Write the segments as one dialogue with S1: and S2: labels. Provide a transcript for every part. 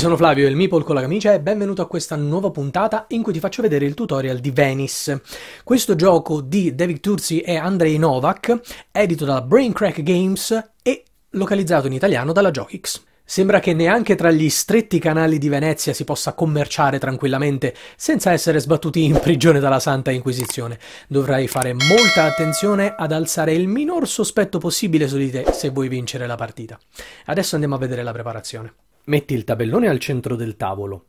S1: sono Flavio, il Meeple con la camicia e benvenuto a questa nuova puntata in cui ti faccio vedere il tutorial di Venice. Questo gioco di David Turzi e Andrei Novak, edito dalla Braincrack Games e localizzato in italiano dalla Jokix. Sembra che neanche tra gli stretti canali di Venezia si possa commerciare tranquillamente senza essere sbattuti in prigione dalla Santa Inquisizione. Dovrai fare molta attenzione ad alzare il minor sospetto possibile su di te se vuoi vincere la partita. Adesso andiamo a vedere la preparazione. Metti il tabellone al centro del tavolo.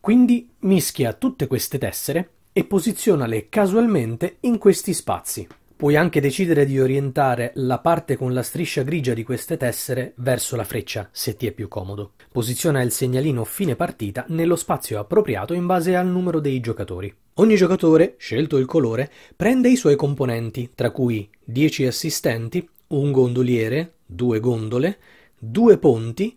S1: Quindi mischia tutte queste tessere e posizionale casualmente in questi spazi. Puoi anche decidere di orientare la parte con la striscia grigia di queste tessere verso la freccia, se ti è più comodo. Posiziona il segnalino fine partita nello spazio appropriato in base al numero dei giocatori. Ogni giocatore, scelto il colore, prende i suoi componenti, tra cui 10 assistenti, un gondoliere, due gondole, due ponti,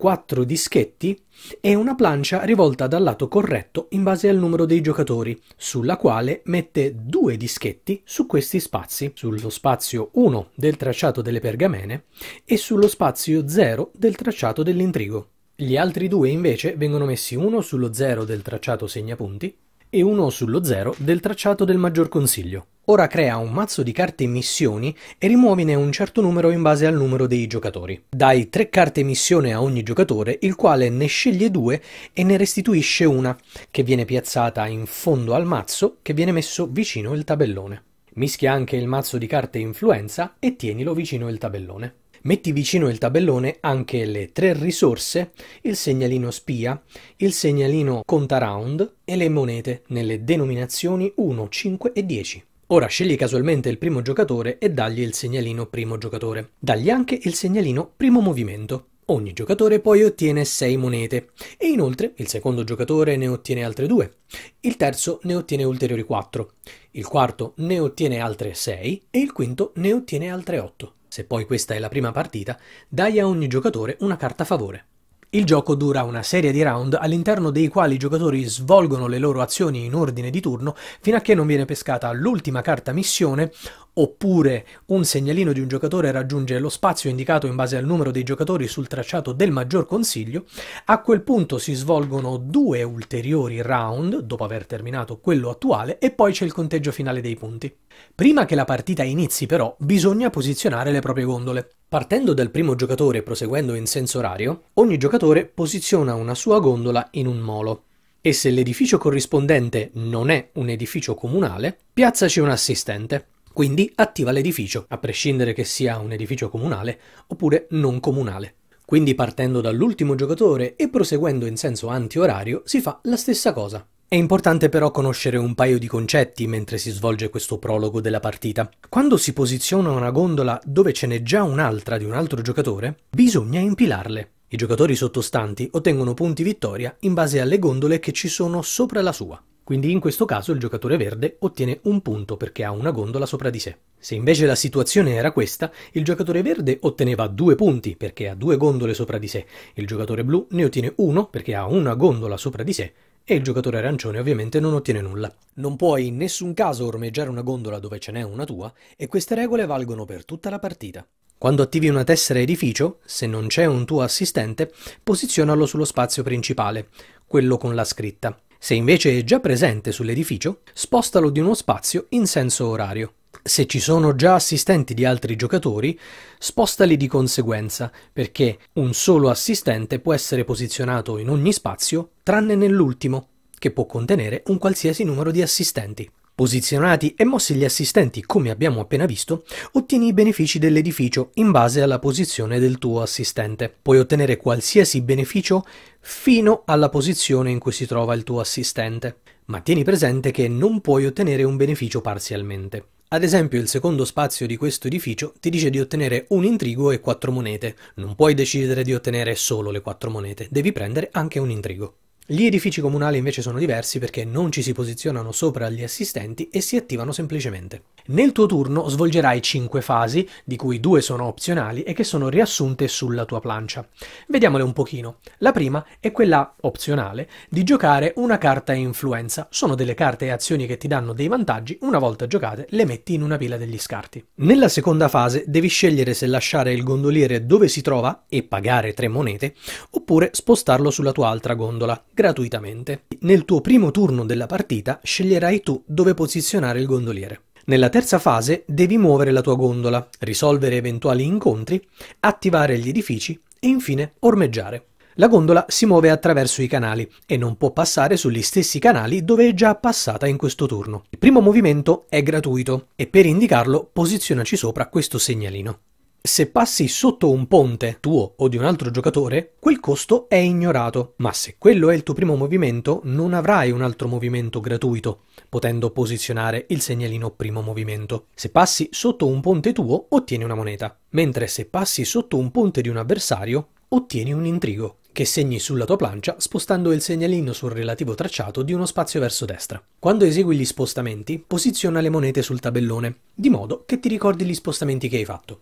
S1: quattro dischetti e una plancia rivolta dal lato corretto in base al numero dei giocatori, sulla quale mette due dischetti su questi spazi, sullo spazio 1 del tracciato delle pergamene e sullo spazio 0 del tracciato dell'intrigo. Gli altri due invece vengono messi uno sullo 0 del tracciato segnapunti e uno sullo 0 del tracciato del Maggior Consiglio. Ora crea un mazzo di carte missioni e rimuovine un certo numero in base al numero dei giocatori. Dai tre carte missione a ogni giocatore, il quale ne sceglie due e ne restituisce una, che viene piazzata in fondo al mazzo, che viene messo vicino il tabellone. Mischia anche il mazzo di carte influenza e tienilo vicino il tabellone. Metti vicino il tabellone anche le tre risorse, il segnalino spia, il segnalino conta round e le monete nelle denominazioni 1, 5 e 10. Ora scegli casualmente il primo giocatore e dagli il segnalino primo giocatore. Dagli anche il segnalino primo movimento. Ogni giocatore poi ottiene 6 monete e inoltre il secondo giocatore ne ottiene altre 2, il terzo ne ottiene ulteriori 4, il quarto ne ottiene altre 6 e il quinto ne ottiene altre 8 se poi questa è la prima partita, dai a ogni giocatore una carta a favore. Il gioco dura una serie di round all'interno dei quali i giocatori svolgono le loro azioni in ordine di turno fino a che non viene pescata l'ultima carta missione oppure un segnalino di un giocatore raggiunge lo spazio indicato in base al numero dei giocatori sul tracciato del maggior consiglio, a quel punto si svolgono due ulteriori round dopo aver terminato quello attuale e poi c'è il conteggio finale dei punti. Prima che la partita inizi però bisogna posizionare le proprie gondole. Partendo dal primo giocatore e proseguendo in senso orario, ogni giocatore posiziona una sua gondola in un molo e se l'edificio corrispondente non è un edificio comunale, piazzaci un assistente. Quindi attiva l'edificio, a prescindere che sia un edificio comunale oppure non comunale. Quindi partendo dall'ultimo giocatore e proseguendo in senso antiorario si fa la stessa cosa. È importante però conoscere un paio di concetti mentre si svolge questo prologo della partita. Quando si posiziona una gondola dove ce n'è già un'altra di un altro giocatore, bisogna impilarle. I giocatori sottostanti ottengono punti vittoria in base alle gondole che ci sono sopra la sua. Quindi in questo caso il giocatore verde ottiene un punto perché ha una gondola sopra di sé. Se invece la situazione era questa, il giocatore verde otteneva due punti perché ha due gondole sopra di sé, il giocatore blu ne ottiene uno perché ha una gondola sopra di sé e il giocatore arancione ovviamente non ottiene nulla. Non puoi in nessun caso ormeggiare una gondola dove ce n'è una tua e queste regole valgono per tutta la partita. Quando attivi una tessera edificio, se non c'è un tuo assistente, posizionalo sullo spazio principale, quello con la scritta. Se invece è già presente sull'edificio, spostalo di uno spazio in senso orario. Se ci sono già assistenti di altri giocatori, spostali di conseguenza, perché un solo assistente può essere posizionato in ogni spazio tranne nell'ultimo, che può contenere un qualsiasi numero di assistenti. Posizionati e mossi gli assistenti, come abbiamo appena visto, ottieni i benefici dell'edificio in base alla posizione del tuo assistente. Puoi ottenere qualsiasi beneficio fino alla posizione in cui si trova il tuo assistente, ma tieni presente che non puoi ottenere un beneficio parzialmente. Ad esempio il secondo spazio di questo edificio ti dice di ottenere un intrigo e quattro monete. Non puoi decidere di ottenere solo le quattro monete, devi prendere anche un intrigo. Gli edifici comunali invece sono diversi perché non ci si posizionano sopra gli assistenti e si attivano semplicemente. Nel tuo turno svolgerai 5 fasi, di cui 2 sono opzionali e che sono riassunte sulla tua plancia. Vediamole un pochino. La prima è quella opzionale di giocare una carta influenza. Sono delle carte e azioni che ti danno dei vantaggi, una volta giocate le metti in una pila degli scarti. Nella seconda fase devi scegliere se lasciare il gondoliere dove si trova e pagare 3 monete, oppure spostarlo sulla tua altra gondola gratuitamente. Nel tuo primo turno della partita sceglierai tu dove posizionare il gondoliere. Nella terza fase devi muovere la tua gondola, risolvere eventuali incontri, attivare gli edifici e infine ormeggiare. La gondola si muove attraverso i canali e non può passare sugli stessi canali dove è già passata in questo turno. Il primo movimento è gratuito e per indicarlo posizionaci sopra questo segnalino. Se passi sotto un ponte tuo o di un altro giocatore, quel costo è ignorato, ma se quello è il tuo primo movimento non avrai un altro movimento gratuito, potendo posizionare il segnalino primo movimento. Se passi sotto un ponte tuo, ottieni una moneta, mentre se passi sotto un ponte di un avversario, ottieni un intrigo, che segni sulla tua plancia spostando il segnalino sul relativo tracciato di uno spazio verso destra. Quando esegui gli spostamenti, posiziona le monete sul tabellone, di modo che ti ricordi gli spostamenti che hai fatto.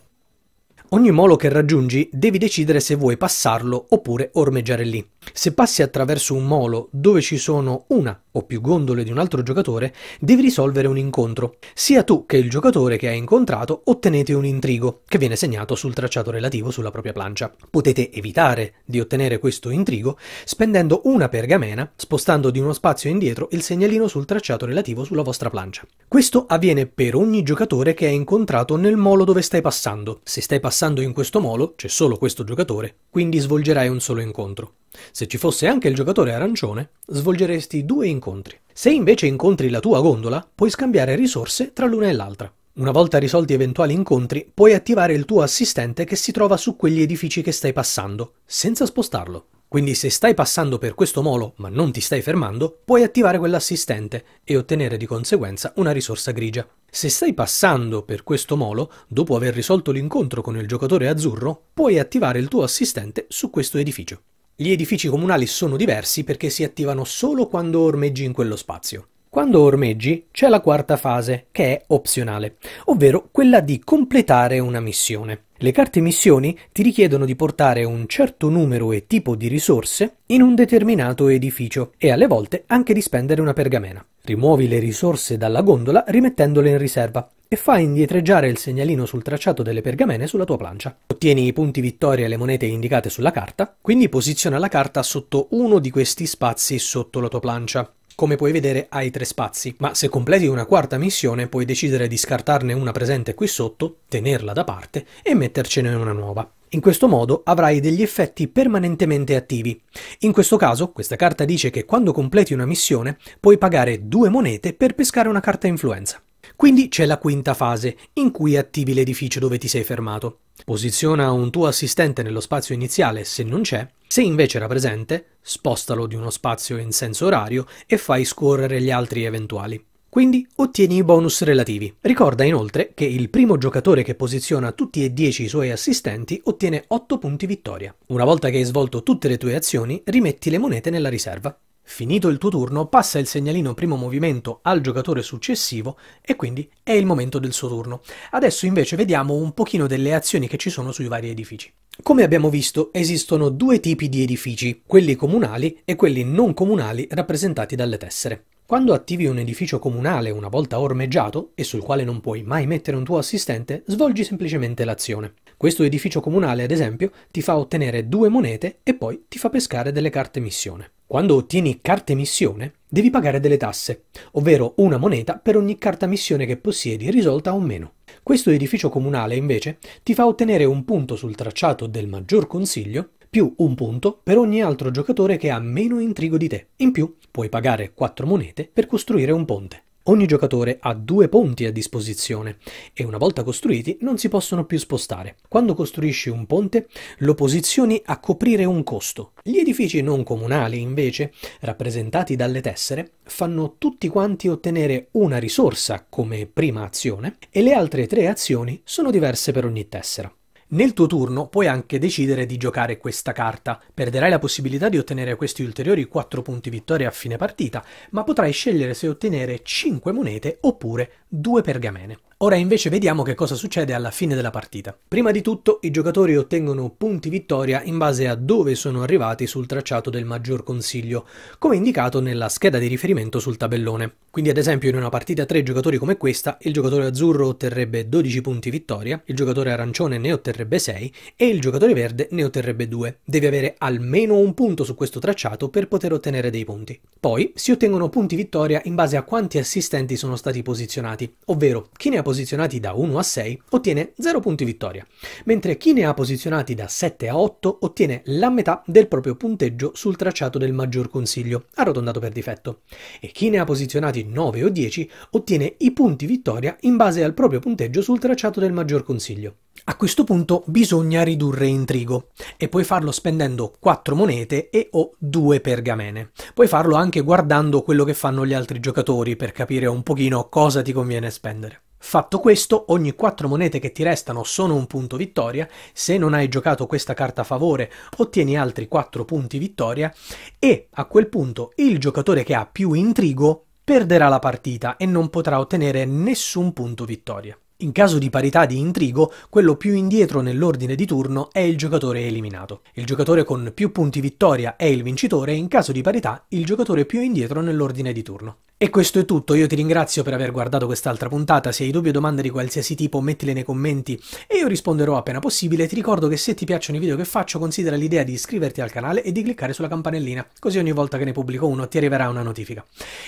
S1: Ogni molo che raggiungi devi decidere se vuoi passarlo oppure ormeggiare lì. Se passi attraverso un molo dove ci sono una o più gondole di un altro giocatore, devi risolvere un incontro. Sia tu che il giocatore che hai incontrato ottenete un intrigo, che viene segnato sul tracciato relativo sulla propria plancia. Potete evitare di ottenere questo intrigo spendendo una pergamena, spostando di uno spazio indietro il segnalino sul tracciato relativo sulla vostra plancia. Questo avviene per ogni giocatore che hai incontrato nel molo dove stai passando. Se stai passando in questo molo, c'è solo questo giocatore, quindi svolgerai un solo incontro. Se ci fosse anche il giocatore arancione, svolgeresti due incontri. Se invece incontri la tua gondola, puoi scambiare risorse tra l'una e l'altra. Una volta risolti eventuali incontri, puoi attivare il tuo assistente che si trova su quegli edifici che stai passando, senza spostarlo. Quindi se stai passando per questo molo ma non ti stai fermando, puoi attivare quell'assistente e ottenere di conseguenza una risorsa grigia. Se stai passando per questo molo, dopo aver risolto l'incontro con il giocatore azzurro, puoi attivare il tuo assistente su questo edificio. Gli edifici comunali sono diversi perché si attivano solo quando ormeggi in quello spazio. Quando ormeggi c'è la quarta fase, che è opzionale, ovvero quella di completare una missione. Le carte missioni ti richiedono di portare un certo numero e tipo di risorse in un determinato edificio e alle volte anche di spendere una pergamena. Rimuovi le risorse dalla gondola rimettendole in riserva e fai indietreggiare il segnalino sul tracciato delle pergamene sulla tua plancia. Ottieni i punti vittoria e le monete indicate sulla carta, quindi posiziona la carta sotto uno di questi spazi sotto la tua plancia. Come puoi vedere hai tre spazi, ma se completi una quarta missione puoi decidere di scartarne una presente qui sotto, tenerla da parte e mettercene una nuova. In questo modo avrai degli effetti permanentemente attivi. In questo caso, questa carta dice che quando completi una missione puoi pagare due monete per pescare una carta influenza. Quindi c'è la quinta fase, in cui attivi l'edificio dove ti sei fermato. Posiziona un tuo assistente nello spazio iniziale se non c'è, se invece era presente, spostalo di uno spazio in senso orario e fai scorrere gli altri eventuali. Quindi ottieni i bonus relativi. Ricorda inoltre che il primo giocatore che posiziona tutti e 10 i suoi assistenti ottiene 8 punti vittoria. Una volta che hai svolto tutte le tue azioni, rimetti le monete nella riserva. Finito il tuo turno, passa il segnalino primo movimento al giocatore successivo e quindi è il momento del suo turno. Adesso invece vediamo un pochino delle azioni che ci sono sui vari edifici. Come abbiamo visto, esistono due tipi di edifici, quelli comunali e quelli non comunali rappresentati dalle tessere. Quando attivi un edificio comunale una volta ormeggiato, e sul quale non puoi mai mettere un tuo assistente, svolgi semplicemente l'azione. Questo edificio comunale, ad esempio, ti fa ottenere due monete e poi ti fa pescare delle carte missione. Quando ottieni carte missione, devi pagare delle tasse, ovvero una moneta per ogni carta missione che possiedi, risolta o meno. Questo edificio comunale, invece, ti fa ottenere un punto sul tracciato del maggior consiglio più un punto per ogni altro giocatore che ha meno intrigo di te. In più, puoi pagare 4 monete per costruire un ponte. Ogni giocatore ha due ponti a disposizione e una volta costruiti non si possono più spostare. Quando costruisci un ponte lo posizioni a coprire un costo. Gli edifici non comunali, invece, rappresentati dalle tessere, fanno tutti quanti ottenere una risorsa come prima azione e le altre tre azioni sono diverse per ogni tessera. Nel tuo turno puoi anche decidere di giocare questa carta. Perderai la possibilità di ottenere questi ulteriori 4 punti vittoria a fine partita, ma potrai scegliere se ottenere 5 monete oppure 2 pergamene. Ora invece vediamo che cosa succede alla fine della partita. Prima di tutto i giocatori ottengono punti vittoria in base a dove sono arrivati sul tracciato del maggior consiglio, come indicato nella scheda di riferimento sul tabellone. Quindi ad esempio in una partita a tre giocatori come questa, il giocatore azzurro otterrebbe 12 punti vittoria, il giocatore arancione ne otterrebbe 6 e il giocatore verde ne otterrebbe 2. Deve avere almeno un punto su questo tracciato per poter ottenere dei punti. Poi si ottengono punti vittoria in base a quanti assistenti sono stati posizionati, ovvero chi ne ha posizionati da 1 a 6 ottiene 0 punti vittoria, mentre chi ne ha posizionati da 7 a 8 ottiene la metà del proprio punteggio sul tracciato del maggior consiglio, arrotondato per difetto, e chi ne ha posizionati 9 o 10 ottiene i punti vittoria in base al proprio punteggio sul tracciato del maggior consiglio. A questo punto bisogna ridurre intrigo e puoi farlo spendendo 4 monete e o 2 pergamene. Puoi farlo anche guardando quello che fanno gli altri giocatori per capire un pochino cosa ti conviene spendere. Fatto questo, ogni 4 monete che ti restano sono un punto vittoria, se non hai giocato questa carta a favore ottieni altri 4 punti vittoria e a quel punto il giocatore che ha più intrigo perderà la partita e non potrà ottenere nessun punto vittoria. In caso di parità di intrigo, quello più indietro nell'ordine di turno è il giocatore eliminato. Il giocatore con più punti vittoria è il vincitore e in caso di parità il giocatore più indietro nell'ordine di turno. E questo è tutto, io ti ringrazio per aver guardato quest'altra puntata, se hai dubbi o domande di qualsiasi tipo mettile nei commenti e io risponderò appena possibile, ti ricordo che se ti piacciono i video che faccio considera l'idea di iscriverti al canale e di cliccare sulla campanellina, così ogni volta che ne pubblico uno ti arriverà una notifica.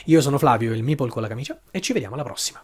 S1: Io sono Flavio, il Meeple con la camicia, e ci vediamo alla prossima.